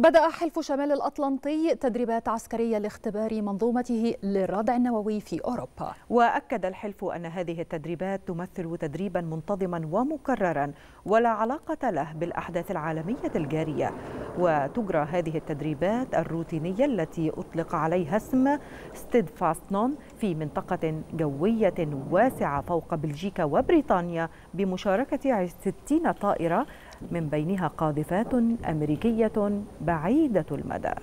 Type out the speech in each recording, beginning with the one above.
بدأ حلف شمال الأطلنطي تدريبات عسكرية لاختبار منظومته للردع النووي في أوروبا وأكد الحلف أن هذه التدريبات تمثل تدريبا منتظما ومكررا ولا علاقة له بالأحداث العالمية الجارية وتجرى هذه التدريبات الروتينية التي أطلق عليها اسم ستيدفاستنون في منطقة جوية واسعة فوق بلجيكا وبريطانيا بمشاركة 60 طائرة من بينها قاذفات أمريكية بعيدة المدى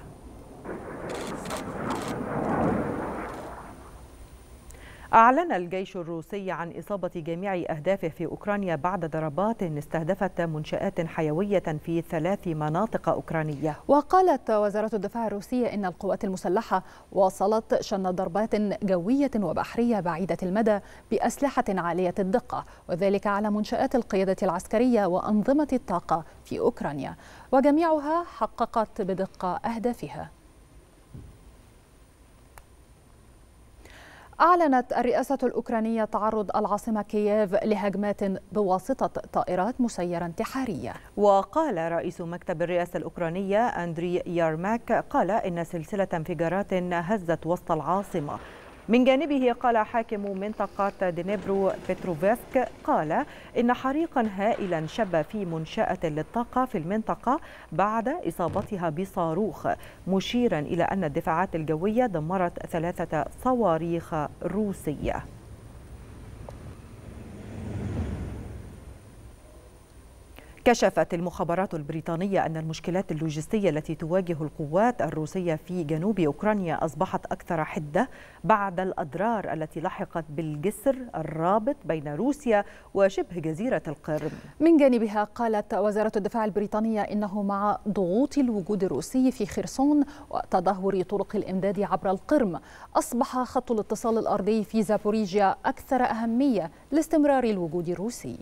أعلن الجيش الروسي عن إصابة جميع أهدافه في أوكرانيا بعد ضربات استهدفت منشآت حيوية في ثلاث مناطق أوكرانية وقالت وزارة الدفاع الروسية إن القوات المسلحة واصلت شن ضربات جوية وبحرية بعيدة المدى بأسلحة عالية الدقة وذلك على منشآت القيادة العسكرية وأنظمة الطاقة في أوكرانيا وجميعها حققت بدقة أهدافها أعلنت الرئاسة الأوكرانية تعرض العاصمة كييف لهجمات بواسطة طائرات مسيرة انتحارية وقال رئيس مكتب الرئاسة الأوكرانية أندري يارماك قال إن سلسلة انفجارات هزت وسط العاصمة من جانبه قال حاكم منطقة دنيبرو بتروفيسك قال إن حريقا هائلا شب في منشأة للطاقة في المنطقة بعد إصابتها بصاروخ مشيرا إلى أن الدفاعات الجوية دمرت ثلاثة صواريخ روسية كشفت المخابرات البريطانية أن المشكلات اللوجستية التي تواجه القوات الروسية في جنوب أوكرانيا أصبحت أكثر حدة بعد الأضرار التي لحقت بالجسر الرابط بين روسيا وشبه جزيرة القرم من جانبها قالت وزارة الدفاع البريطانية إنه مع ضغوط الوجود الروسي في خرسون وتدهور طرق الإمداد عبر القرم أصبح خط الاتصال الأرضي في زابوريجيا أكثر أهمية لاستمرار الوجود الروسي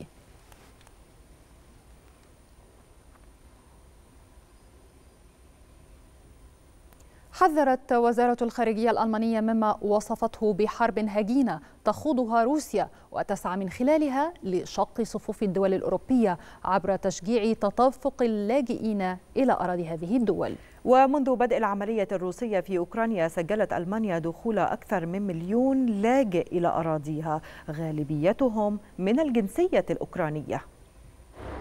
حذرت وزارة الخارجية الألمانية مما وصفته بحرب هجينة تخوضها روسيا وتسعى من خلالها لشق صفوف الدول الأوروبية عبر تشجيع تدفق اللاجئين إلى أراضي هذه الدول ومنذ بدء العملية الروسية في أوكرانيا سجلت ألمانيا دخول أكثر من مليون لاجئ إلى أراضيها غالبيتهم من الجنسية الأوكرانية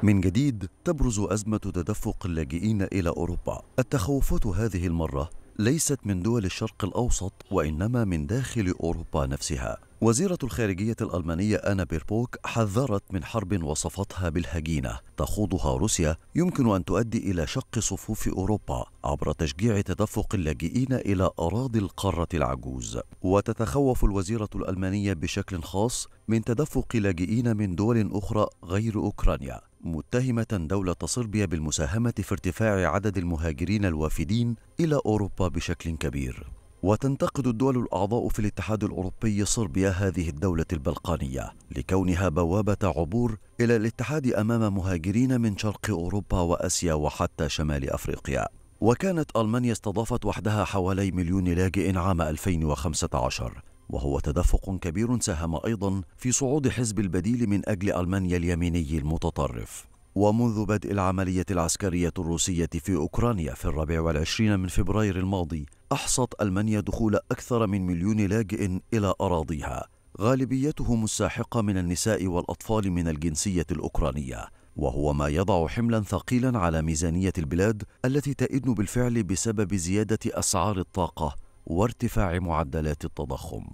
من جديد تبرز أزمة تدفق اللاجئين إلى أوروبا التخوفات هذه المرة ليست من دول الشرق الأوسط وإنما من داخل أوروبا نفسها وزيرة الخارجية الألمانية أنا بيربوك حذرت من حرب وصفتها بالهجينة تخوضها روسيا يمكن أن تؤدي إلى شق صفوف أوروبا عبر تشجيع تدفق اللاجئين إلى أراضي القارة العجوز وتتخوف الوزيرة الألمانية بشكل خاص من تدفق لاجئين من دول أخرى غير أوكرانيا متهمة دولة صربيا بالمساهمة في ارتفاع عدد المهاجرين الوافدين إلى أوروبا بشكل كبير وتنتقد الدول الأعضاء في الاتحاد الأوروبي صربيا هذه الدولة البلقانية لكونها بوابة عبور إلى الاتحاد أمام مهاجرين من شرق أوروبا وأسيا وحتى شمال أفريقيا وكانت ألمانيا استضافت وحدها حوالي مليون لاجئ عام 2015 وهو تدفق كبير ساهم ايضا في صعود حزب البديل من اجل المانيا اليميني المتطرف ومنذ بدء العملية العسكرية الروسية في أوكرانيا في الرابع والعشرين من فبراير الماضي أحصت ألمانيا دخول أكثر من مليون لاجئ إلى أراضيها غالبيتهم الساحقة من النساء والأطفال من الجنسية الأوكرانية وهو ما يضع حملا ثقيلا على ميزانية البلاد التي تئن بالفعل بسبب زيادة أسعار الطاقة وارتفاع معدلات التضخم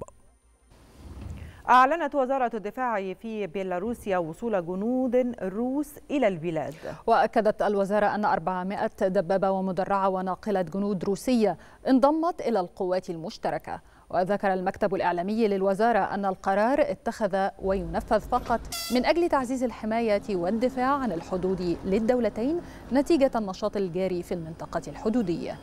أعلنت وزارة الدفاع في بيلاروسيا وصول جنود روس إلى البلاد وأكدت الوزارة أن 400 دبابة ومدرعة وناقلة جنود روسية انضمت إلى القوات المشتركة وذكر المكتب الإعلامي للوزارة أن القرار اتخذ وينفذ فقط من أجل تعزيز الحماية والدفاع عن الحدود للدولتين نتيجة النشاط الجاري في المنطقة الحدودية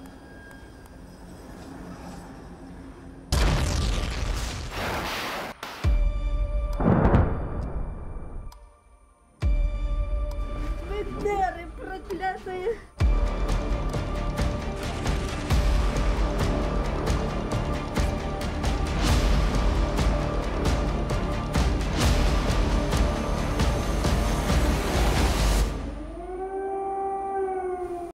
所以。